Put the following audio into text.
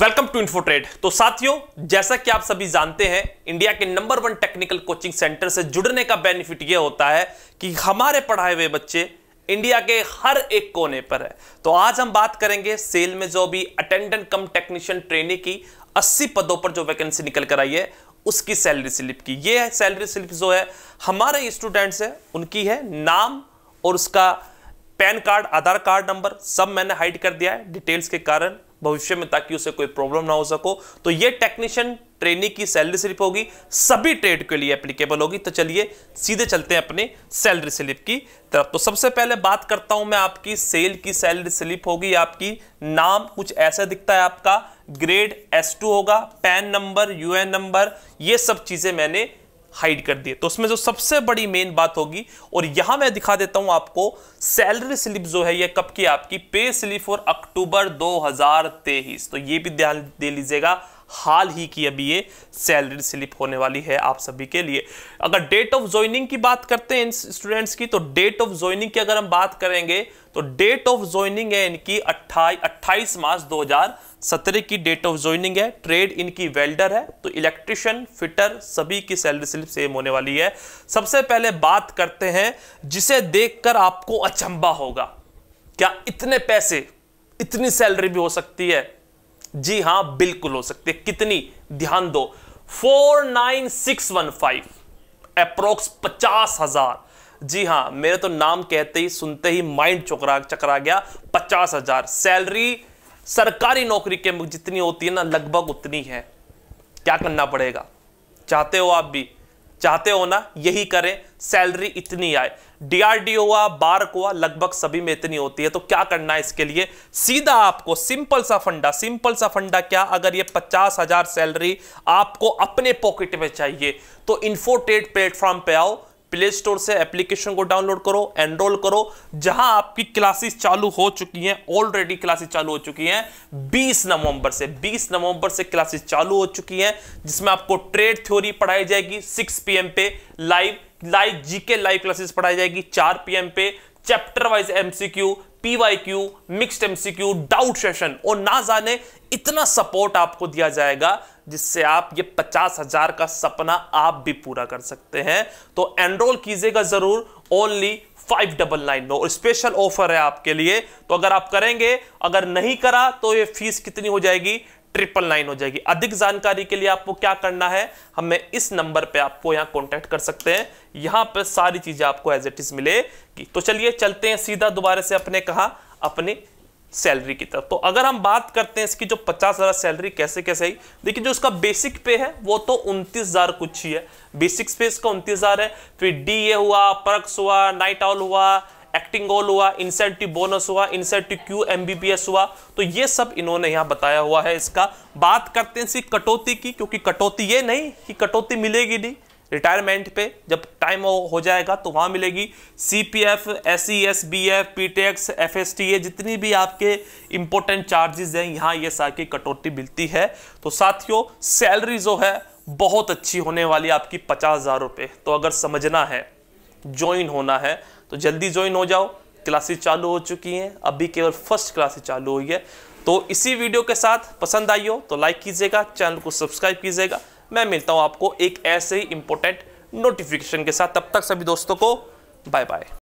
welcome to इन्फोट्रेड तो साथियों जैसा कि आप सभी जानते हैं इंडिया के number one technical coaching centre से जुड़ने का बेनिफिट यह होता है कि हमारे पढ़ाए हुए बच्चे इंडिया के हर एक कोने पर है तो आज हम बात करेंगे सेल में जो भी अटेंडेंट कम टेक्नीशियन ट्रेनिंग की 80 पदों पर जो वैकेंसी निकल कर आई है उसकी सैलरी स्लिप की है सैलरी स्लिप जो है हमारे स्टूडेंट्स है उनकी है नाम और उसका PAN card Aadhaar card number सब मैंने हाइड कर दिया है डिटेल्स के कारण भविष्य में ताकि उसे कोई प्रॉब्लम ना हो सको तो ये टेक्नीशियन ट्रेनिंग की सैलरी स्लिप होगी सभी ट्रेड के लिए एप्लीकेबल होगी तो चलिए सीधे चलते हैं अपने सैलरी स्लिप की तरफ तो सबसे पहले बात करता हूं मैं आपकी सेल की सैलरी स्लिप होगी आपकी नाम कुछ ऐसा दिखता है आपका ग्रेड एस टू होगा पैन नंबर यूएन नंबर ये सब चीजें मैंने हाइड कर दिए तो उसमें जो सबसे बड़ी मेन बात होगी और यहां मैं दिखा देता हूं आपको सैलरी स्लिप जो है ये कब की आपकी पे स्लिप और अक्टूबर 2023 तो ये भी ध्यान दे लीजिएगा हाल ही की अभी ये सैलरी स्लिप होने वाली है आप सभी के लिए अगर डेट ऑफ ज्वाइनिंग की बात करते हैं स्टूडेंट्स की तो डेट ऑफ ज्वाइनिंग की अगर हम बात करेंगे तो डेट ऑफ ज्वाइनिंग है इनकी अट्ठाईस अट्ठाईस मार्च दो हजार सत्रह की डेट ऑफ ज्वाइनिंग है ट्रेड इनकी वेल्डर है तो इलेक्ट्रिशियन फिटर सभी की सैलरी स्लिप सेम होने वाली है सबसे पहले बात करते हैं जिसे देखकर आपको अचंबा होगा क्या इतने पैसे इतनी सैलरी भी हो सकती है जी हां बिल्कुल हो सकती है कितनी ध्यान दो four nine six one five approx पचास हजार जी हाँ मेरे तो नाम कहते ही सुनते ही माइंड चकरा चकरा गया पचास हजार सैलरी सरकारी नौकरी के जितनी होती है ना लगभग उतनी है क्या करना पड़ेगा चाहते हो आप भी चाहते हो ना यही करें सैलरी इतनी आए डीआरडीओ हुआ बार हुआ लगभग सभी में इतनी होती है तो क्या करना है इसके लिए सीधा आपको सिंपल सा फंडा सिंपल सा फंडा क्या अगर ये पचास हजार सैलरी आपको अपने पॉकेट में चाहिए तो इन्फोटेड प्लेटफॉर्म पे आओ प्ले स्टोर से एप्लीकेशन को डाउनलोड करो एनरोल करो जहां आपकी क्लासेस चालू हो चुकी हैं ऑलरेडी क्लासेस चालू हो चुकी हैं 20 नवंबर से 20 नवंबर से क्लासेस चालू हो चुकी हैं जिसमें आपको ट्रेड थ्योरी पढ़ाई जाएगी 6 पीएम पे live live GK live classes पढ़ाई जाएगी 4 पीएम पे chapter wise MCQ PYQ mixed MCQ doubt session और ना जाने इतना सपोर्ट आपको दिया जाएगा जिससे आप ये पचास हजार का सपना आप भी पूरा कर सकते हैं तो एनरोल कीजिएगा जरूर ओनली फाइव डबल नाइन में और स्पेशल ऑफर है आपके लिए तो अगर आप करेंगे अगर नहीं करा तो ये फीस कितनी हो जाएगी ट्रिपल नाइन हो जाएगी अधिक जानकारी के लिए आपको क्या करना है हमें इस नंबर पे आपको यहाँ कांटेक्ट कर सकते हैं यहाँ पर सारी चीज़ें आपको एज इट इज़ मिलेगी तो चलिए चलते हैं सीधा दोबारा से अपने कहा अपने सैलरी की तरफ तो अगर हम बात करते हैं इसकी जो पचास हज़ार सैलरी कैसे कैसे आई देखिए जो इसका बेसिक पे है वो तो उनतीस हज़ार कुछ ही है बेसिक पे इसका उनतीस हज़ार है फिर डी ए हुआ पर्क्स हुआ नाइट ऑल हुआ एक्टिंग गोल हुआ इंसेंटिव बोनस हुआ इंसेंटिव क्यू एम हुआ तो ये सब इन्होंने यहाँ बताया हुआ है इसका बात करते हैं इसकी कटौती की क्योंकि कटौती ये नहीं कि कटौती मिलेगी नहीं रिटायरमेंट पे जब टाइम हो, जाएगा तो वहाँ मिलेगी C P F S C S B F P T X F S T A जितनी भी आपके इंपॉर्टेंट चार्जेस हैं यहाँ ये सारी कटौती मिलती है तो साथियों सैलरी जो है बहुत अच्छी होने वाली आपकी पचास हज़ार रुपये तो अगर समझना है ज्वाइन होना है तो जल्दी ज्वाइन हो जाओ क्लासेस चालू हो चुकी हैं अभी केवल फर्स्ट क्लासेस चालू हुई है तो इसी वीडियो के साथ पसंद आई हो तो लाइक कीजिएगा चैनल को सब्सक्राइब कीजिएगा मैं मिलता हूँ आपको एक ऐसे ही इंपॉर्टेंट नोटिफिकेशन के साथ तब तक सभी दोस्तों को बाय बाय